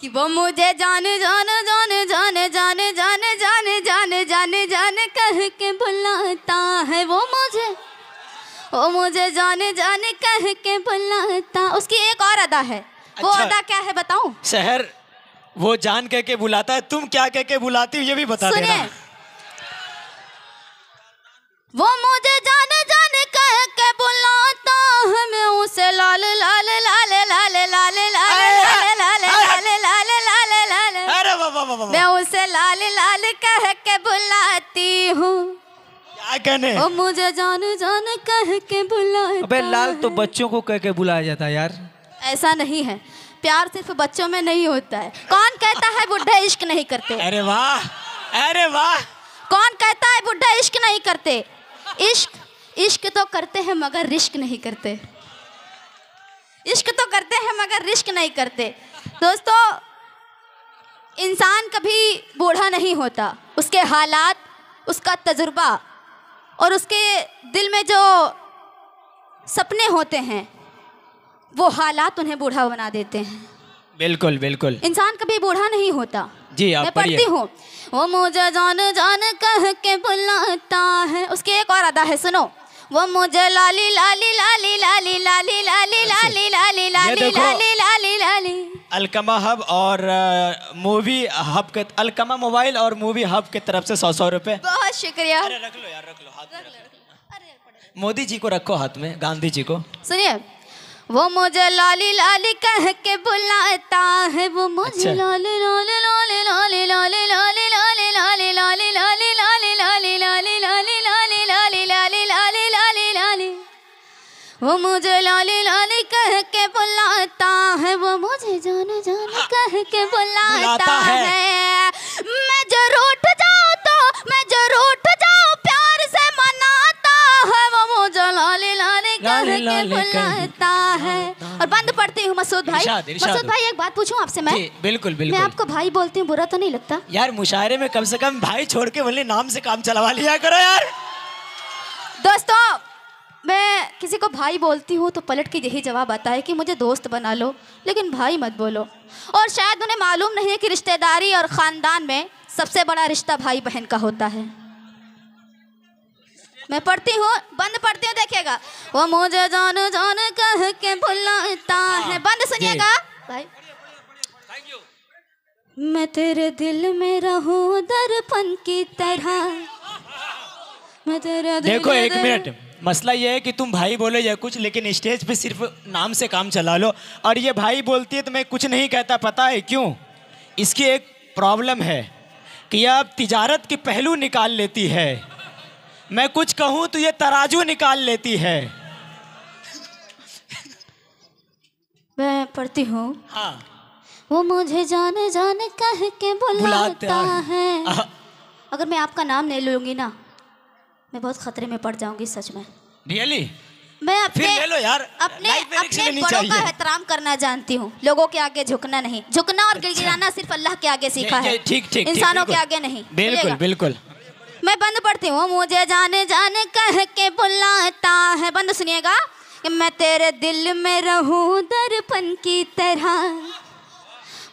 कि वो मुझे जान जान जान जान जान जान जान जान जान जान कह के बुलाता है वो मुझे वो मुझे जान जान कह के बुलाता उसकी एक और अदा है वो अच्छा। अदा क्या है बताऊं शहर वो जान कह के बुलाता है तुम क्या कह के बुलाती हो ये भी बता देना वो मुझे जान जान कह के बुलाता है मैं उसे लाल लाल लाल मैं उसे लाल लाल कह के बुलाती हूँ क्या कहने ओ मुझे जान जान कह के बुलाता अबे लाल तो बच्चों को कह के बुलाया जाता है यार ऐसा नहीं है प्यार सिर्फ बच्चों में नहीं होता है कौन कहता है बुढ़े इश्क नहीं करते अरे वाह अरे वाह कौन कहता है बुढ़ा इश्क नहीं करते इश्क इश्क तो करते हैं मगर रिश्क नहीं करते इश्क तो करते हैं मगर रिश्क नहीं करते दोस्तों इंसान कभी बूढ़ा नहीं होता उसके हालात उसका तजुर्बा और उसके दिल में जो सपने होते हैं वो हालात उन्हें बूढ़ा बना देते हैं बिल्कुल बिल्कुल इंसान कभी बूढ़ा नहीं होता जी आप मैं पढ़ती हूँ वो मुझे जान जान कह के बुलाता है उसकी एक और अदा है सुनो वो मुझे लाली लाली लाली लाली लाली लाली लाली लाली लाली लाली लाली लाली अलकमा हब और मूवी हब के अलकमा मोबाइल और मूवी हब के तरफ से सौ सौ रुपए बहुत शुक्रिया अरे रख लो यार रख लो हाथ मोदी जी को रखो हाथ में गांधी जी को सुनिए वो मुझे लाली लाली कह के बुलाता है वो मुझे लाली लाली लाली लाली लाली लाली लाली लाली लाली लाली वो मुझे लाले लाले कह के बुलाता है वो मुझे जाने जाने हाँ। कह के बुलाता है।, है मैं जो रूठ जाऊँ तो मैं जो रूठ जाऊँ प्यार से मनाता है वो मुझे लाले लाले कह के बुलाता है और बंद पड़ती हूँ मसूद भाई मसूद भाई एक बात पूछूं आपसे मैं बिल्कुल बिल्कुल मैं आपको भाई बोलती हूँ बुरा तो नहीं लगता यार मुशायरे में कम से कम भाई छोड़ के बोले नाम से काम चलावा लिया करो यार दोस्तों मैं किसी को भाई बोलती हूँ तो पलट के यही जवाब आता है कि मुझे दोस्त बना लो लेकिन भाई मत बोलो और शायद उन्हें मालूम नहीं है कि रिश्तेदारी और ख़ानदान में सबसे बड़ा रिश्ता भाई बहन का होता है मैं पढ़ती हूँ बंद पढ़ती हूँ देखिएगा वो मुझे जान जान कह के बुलाता हाँ, है बंद सुनिएगा भाई मैं तेरे दिल में रहूं दर्पण की तरह मैं तेरे दिल देखो एक मिनट मसला ये है कि तुम भाई बोले या कुछ लेकिन स्टेज पे सिर्फ नाम से काम चला लो और ये भाई बोलती है तो मैं कुछ नहीं कहता पता है क्यों इसकी एक प्रॉब्लम है कि यह अब तिजारत के पहलू निकाल लेती है मैं कुछ कहूँ तो ये तराजू निकाल लेती है मैं पढ़ती हूँ हाँ वो मुझे जाने जाने कह के बुलाता, बुलाता है अगर मैं आपका नाम नहीं लूंगी ना मैं बहुत खतरे में पड़ जाऊंगी सच में रियली मैं अपने ले लो यार अपने अपने बड़ों का एहतराम करना जानती हूँ लोगों के आगे झुकना नहीं झुकना और अच्छा। गिरगिराना सिर्फ अल्लाह के आगे सीखा है ठीक ठीक इंसानों के आगे नहीं बिल्कुल बिल्कुल मैं बंद पढ़ती हूँ मुझे जाने जाने कह के बुलाता है बंद सुनिएगा मैं तेरे दिल में रहूं दर्पण की तरह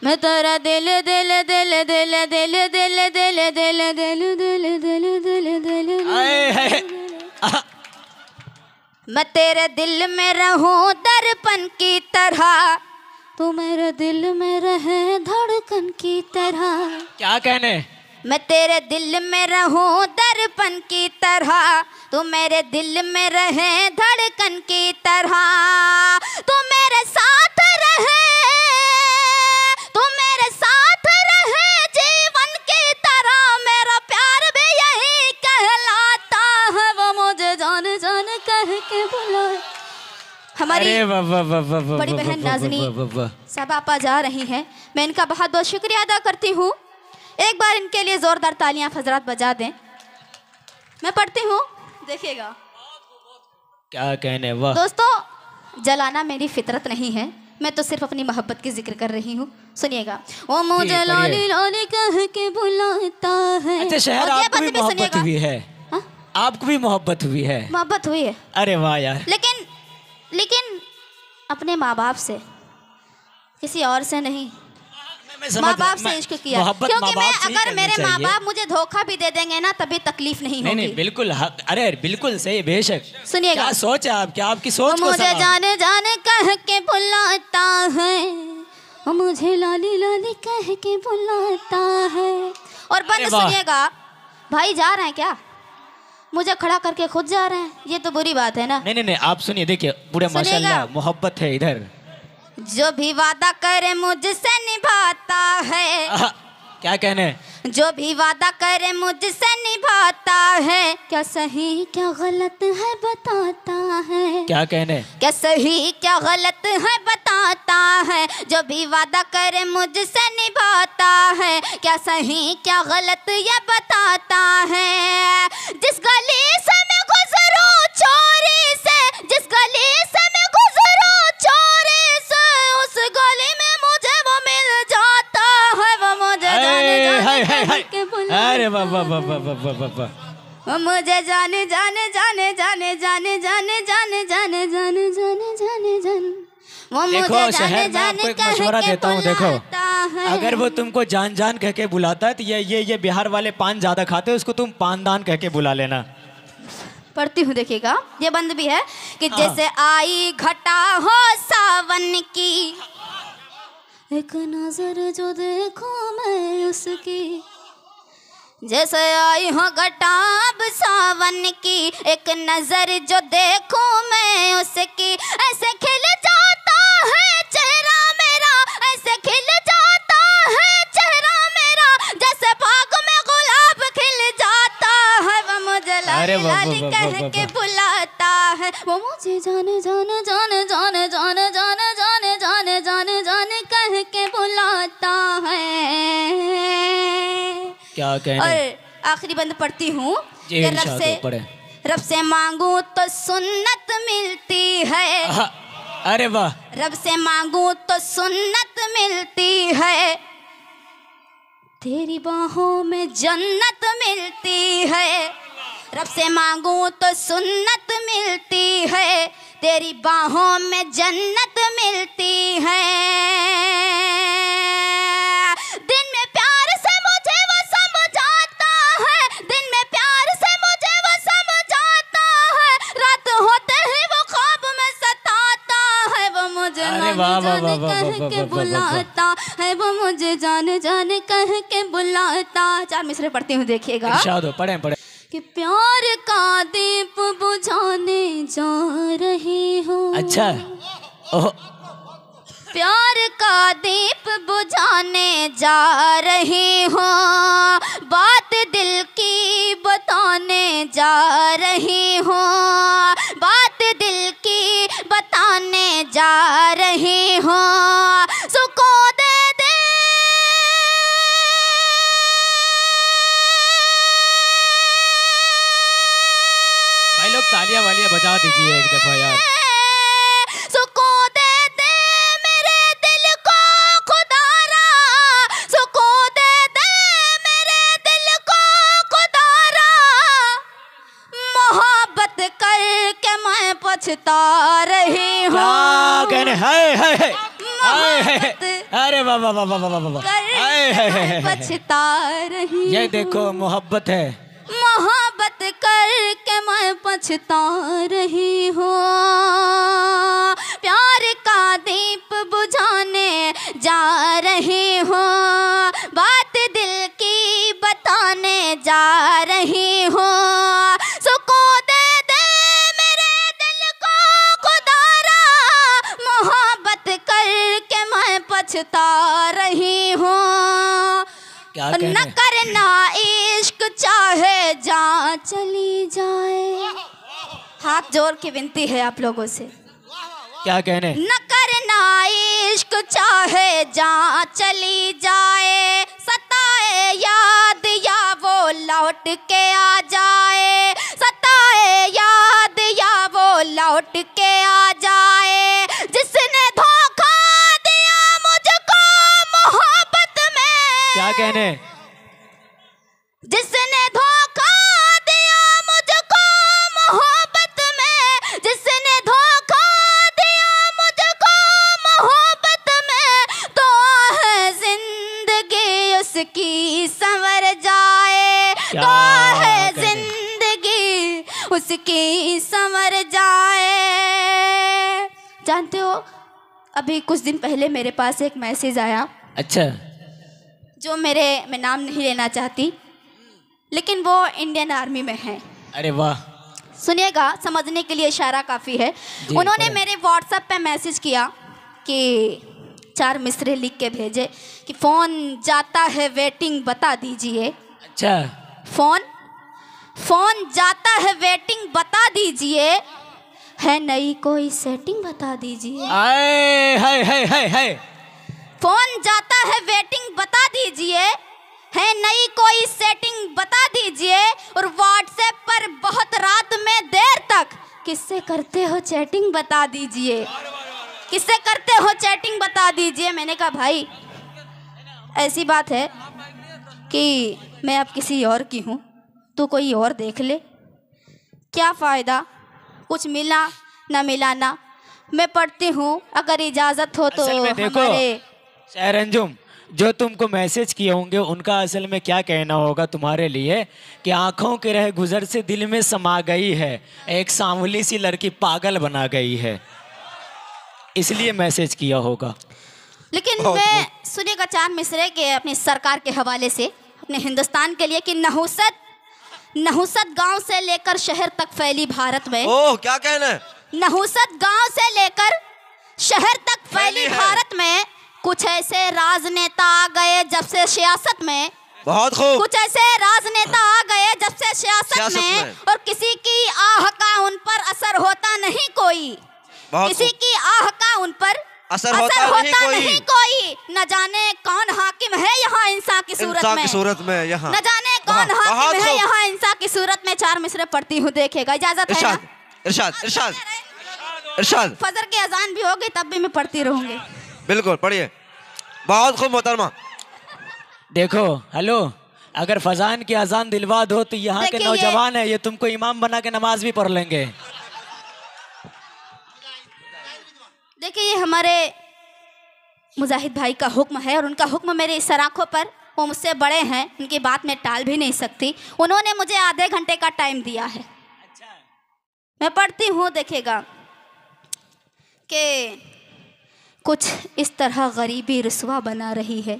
मैं तेरा दिल दिल दिल दिल दिल दिल दिल दिल दिल दिल दिल दिल दिल दिल मैं तेरे दिल में रहूं दर्पण की तरह तू मेरे दिल में रहे धड़कन की तरह क्या कहने मैं तेरे दिल में रहूं दर्पण की तरह तू मेरे दिल में रहे धड़कन की तरह तू मेरे साथ रहे तू मेरे हमारी बड़ी बहन नाजनी सब आपा जा रही हैं मैं इनका बहुत बहुत शुक्रिया अदा करती हूँ एक बार इनके लिए ज़ोरदार तालियां फजरात बजा दें मैं पढ़ती हूँ देखिएगा क्या कहने वाह दोस्तों जलाना मेरी फितरत नहीं है मैं तो सिर्फ अपनी मोहब्बत की जिक्र कर रही हूँ सुनिएगा ओ मुझे लाली लाली कह के बुलाता है अच्छा शहर आपको भी मोहब्बत भी है आपको भी मोहब्बत हुई है मोहब्बत हुई है अरे वाह यार लेकिन लेकिन अपने माँ बाप से किसी और से नहीं माँ बाप से इश्क किया क्योंकि मैं अगर मेरे माँ बाप मुझे धोखा भी दे देंगे ना तभी तकलीफ नहीं होगी नहीं बिल्कुल अरे बिल्कुल सही बेशक सुनिएगा क्या सोच है आप क्या आपकी सोच मुझे जाने जाने कह के बुलाता है मुझे लाली लाली कह के बुलाता है और बंद सुनिएगा भाई जा रहे हैं क्या मुझे खड़ा करके खुद जा रहे हैं ये तो बुरी बात है ना नहीं नहीं आप सुनिए देखिए पूरे माशाल्लाह मोहब्बत है इधर जो भी वादा करे मुझसे निभाता है क्या कहने जो भी वादा करे मुझसे निभाता है क्या सही क्या गलत है बताता है क्या कहने क्या सही क्या गलत है बता चाहता है जो भी वादा करे मुझसे निभाता है क्या सही क्या गलत ये बताता है जिस गली से मैं गुजरूं चोरी से जिस गली से मैं गुजरूं चोरी से उस गली में मुझे वो मिल जाता है वो मुझे जाने जाने अरे मुझे जाने जाने जाने जाने जाने जाने जाने जाने जाने जाने जाने जाने देखो शहर में आपको एक मशवरा देता हूँ देखो अगर वो तुमको जान जान कह के बुलाता है तो ये ये ये बिहार वाले पान ज्यादा खाते हैं उसको तुम पान दान कह के बुला लेना पढ़ती हूँ देखिएगा ये बंद भी है कि हाँ। जैसे आई घटा हो सावन की एक नजर जो देखो मैं उसकी जैसे आई हो घटा अब सावन की एक नजर जो देखो मैं उसकी जाने जाने जाने जाने जाने जाने जाने जाने जाने जाने जाने कह के बुलाता है क्या कहने? और आखिरी बंद पढ़ती हूँ रब से रब से मांगू तो सुन्नत मिलती है अरे वाह रब से मांगू तो सुन्नत मिलती है तेरी बाहों में जन्नत मिलती है रब से मांगू तो सुन्नत मिलती है तेरी बाहों में जन्नत मिलती है दिन में प्यार से मुझे वो समझाता है दिन में प्यार से मुझे वो समझाता है रात होते ही वो ख्वाब में सताता है वो मुझे कह के बुलाता है वो मुझे जाने जाने कह के बुलाता चार मिसरे पढ़ती हूँ देखिएगा पढ़े पढ़े कि प्यार का दीप बुझाने जा रहे हो अच्छा ओ प्यार का दीप बुझाने जा रहे हो बात दिल की बताने जा रहे हो बात दिल की बताने जा रहे हो सुकून मुझे बजा दीजिए एक दफा यार पछता रही हूँ अरे वाह वाह वाह वाह वाह वाह पछता रही ये देखो मोहब्बत है मैं पछता रही हूँ प्यार का दीप बुझाने जा रही हूँ बात दिल की बताने जा रही हूँ पछता रही हूँ न करना इश्क चाहे जा चली जाए हाथ जोड़ के विनती है आप लोगों से क्या कहने न करना इश्क चाहे जहाँ चली जाए सताए याद या वो लौट के आ जाए सताए याद या वो लौट के आ जाए जिसने धोखा दिया मुझको मोहब्बत में क्या कहने जानते हो अभी कुछ दिन पहले मेरे पास एक मैसेज आया अच्छा जो मेरे मैं नाम नहीं लेना चाहती लेकिन वो इंडियन आर्मी में है अरे वाह सुनिएगा समझने के लिए इशारा काफ़ी है उन्होंने मेरे व्हाट्सएप पे मैसेज किया कि चार मिसरे लिख के भेजे कि फ़ोन जाता है वेटिंग बता दीजिए अच्छा फ़ोन फ़ोन जाता है वेटिंग बता दीजिए है नई कोई सेटिंग बता दीजिए आए है है है है फोन जाता है वेटिंग बता दीजिए है नई कोई सेटिंग बता दीजिए और व्हाट्सएप पर बहुत रात में देर तक किससे करते हो चैटिंग बता दीजिए किससे करते हो चैटिंग बता दीजिए मैंने कहा भाई ऐसी बात है कि मैं अब किसी और की हूँ तो कोई और देख ले क्या फ़ायदा कुछ मिला ना मिलाना मैं पढ़ती हूँ अगर इजाज़त हो तो देखो जो तुमको मैसेज किए होंगे उनका असल में क्या कहना होगा तुम्हारे लिए कि आंखों के रह गुजर से दिल में समा गई है एक सांवली सी लड़की पागल बना गई है इसलिए मैसेज किया होगा लेकिन मैं चार मिश्रे के अपनी सरकार के हवाले से अपने हिंदुस्तान के लिए कि नहुसत नहुसत गांव से लेकर शहर तक फैली भारत में ओह क्या कहना है नहुसत गांव से लेकर शहर तक फैली भारत में कुछ ऐसे राजनेता आ गए जब से सियासत में बहुत खूब कुछ ऐसे राजनेता आ गए जब से सियासत में, में और किसी की आह का उन पर असर होता नहीं कोई किसी की आह का उन पर असर, होता, असर होता, नहीं, कोई। नहीं कोई न जाने कौन हाकिम है यहाँ इंसान की सूरत में की सूरत में यहाँ न जाने कौन हाकिम है तो- यहाँ इंसान की सूरत में चार मिसरे पढ़ती हूँ देखेगा इजाजत इरशाद इरशाद इरशाद इरशाद फजर की अजान भी होगी तब भी मैं पढ़ती रहूंगी बिल्कुल पढ़िए बहुत खूब मोहतरमा देखो हेलो अगर फजान की अजान दिलवा दो तो यहाँ के नौजवान है ये तुमको इमाम बना के नमाज भी पढ़ लेंगे देखिए ये हमारे मुजाहिद भाई का हुक्म है और उनका हुक्म मेरे इस सराखों पर वो मुझसे बड़े हैं उनकी बात मैं टाल भी नहीं सकती उन्होंने मुझे आधे घंटे का टाइम दिया है अच्छा। मैं पढ़ती हूँ देखेगा कि कुछ इस तरह गरीबी रसुआ बना रही है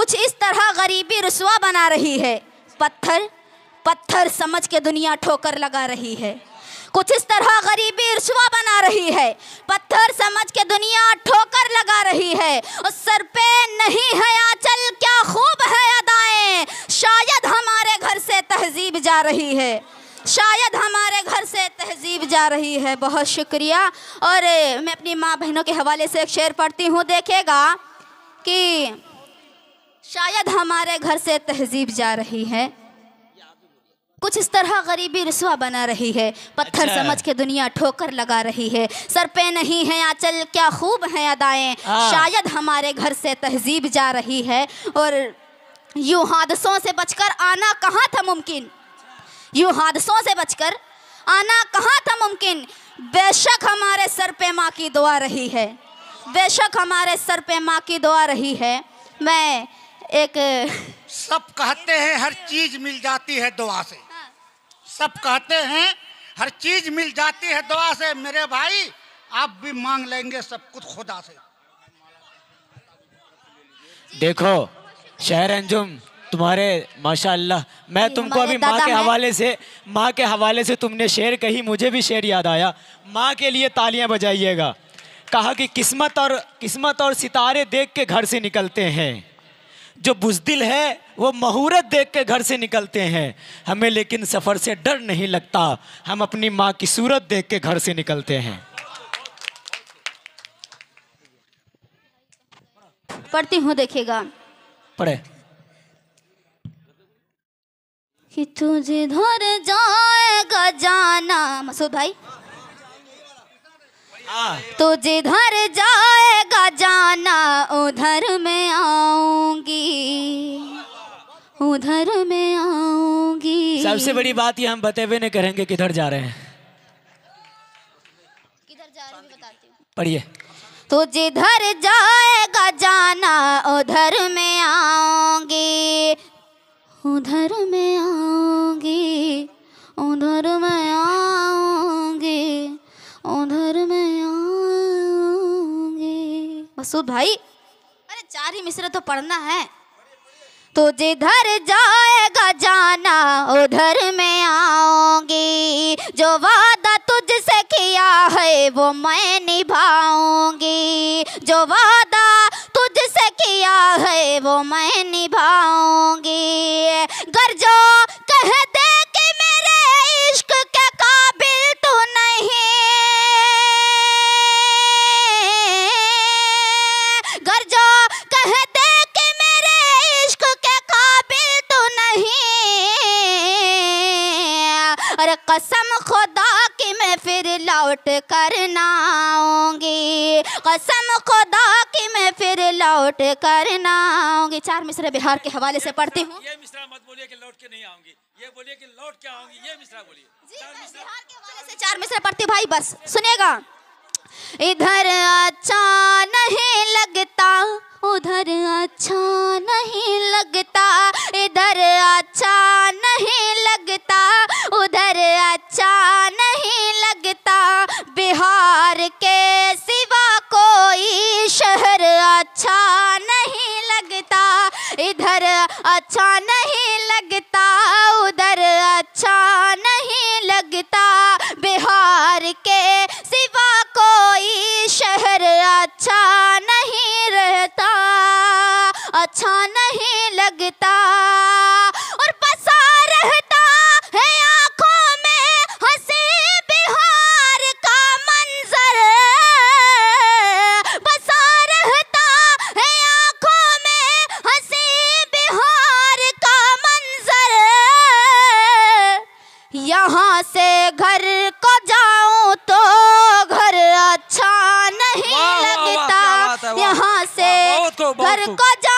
कुछ इस तरह गरीबी रसुआ बना रही है पत्थर पत्थर समझ के दुनिया ठोकर लगा रही है कुछ इस तरह गरीबी रिश्वा बना रही है पत्थर समझ के दुनिया ठोकर लगा रही है उस सर पे नहीं है आचल क्या खूब है अदाएं शायद हमारे घर से तहजीब जा रही है शायद हमारे घर से तहजीब जा रही है बहुत शुक्रिया और मैं अपनी माँ बहनों के हवाले से एक शेर पढ़ती हूँ देखेगा कि शायद हमारे घर से तहजीब जा रही है कुछ इस तरह गरीबी रसुआ बना रही है पत्थर अच्छा। समझ के दुनिया ठोकर लगा रही है सर पे नहीं है आंचल क्या खूब हैं अदाएं हाँ। शायद हमारे घर से तहजीब जा रही है और यूं हादसों से बचकर आना कहाँ था मुमकिन यूं हादसों से बचकर आना कहाँ था मुमकिन बेशक हमारे सर पे माँ की दुआ रही है बेशक हमारे सर पे माँ की दुआ रही है मैं एक सब कहते हैं हर चीज मिल जाती है दुआ से सब कहते हैं हर चीज मिल जाती है दुआ से मेरे भाई आप भी मांग लेंगे सब कुछ खुदा से देखो शहर अंजुम तुम्हारे माशाल्लाह मैं तुमको अभी माँ के हवाले से माँ के हवाले से तुमने शेर कही मुझे भी शेर याद आया माँ के लिए तालियां बजाइएगा कहा कि किस्मत और किस्मत और सितारे देख के घर से निकलते हैं जो बुजदिल है वो महूरत देख के घर से निकलते हैं हमें लेकिन सफ़र से डर नहीं लगता हम अपनी माँ की सूरत देख के घर से निकलते हैं पढ़ती हूँ देखेगा पढ़े कि तुझे धर जाएगा जाना मसूद भाई तो जिधर जाएगा जाना उधर में आऊंगी उधर में आऊंगी सबसे बड़ी बात ये हम बते हुए नहीं करेंगे किधर जा रहे हैं किधर जा रहे हैं पढ़िए तो जिधर जाएगा जाना उधर में आऊंगी उधर में आऊंगी उधर में आऊंगी उधर मैं आऊंगी मसूद भाई अरे चार ही मिसरे तो पढ़ना है तो जिधर जाएगा जाना उधर मैं आऊंगी जो वादा तुझसे किया है वो मैं निभाऊंगी जो वादा तुझसे किया है वो मैं निभाऊंगी गर्जो कसम खुदा की मैं फिर लौट कर ना आऊँगी कसम खुदा की मैं फिर लौट कर ना आऊँगी चार मिसरे बिहार के हवाले से पढ़ती हूँ ये मिसरा मत बोलिए कि लौट के नहीं आऊँगी ये बोलिए कि लौट के आऊँगी ये मिसरा बोलिए चार मिसरे पढ़ती भाई बस सुनेगा इधर अच्छा नहीं लगता उधर अच्छा नहीं लगता इधर अच्छा नहीं लगता उधर अच्छा नहीं लगता बिहार के सिवा कोई शहर अच्छा नहीं लगता इधर अच्छा नहीं लगता यहाँ से घर को जाऊँ तो घर अच्छा नहीं लगता यहाँ से घर को जा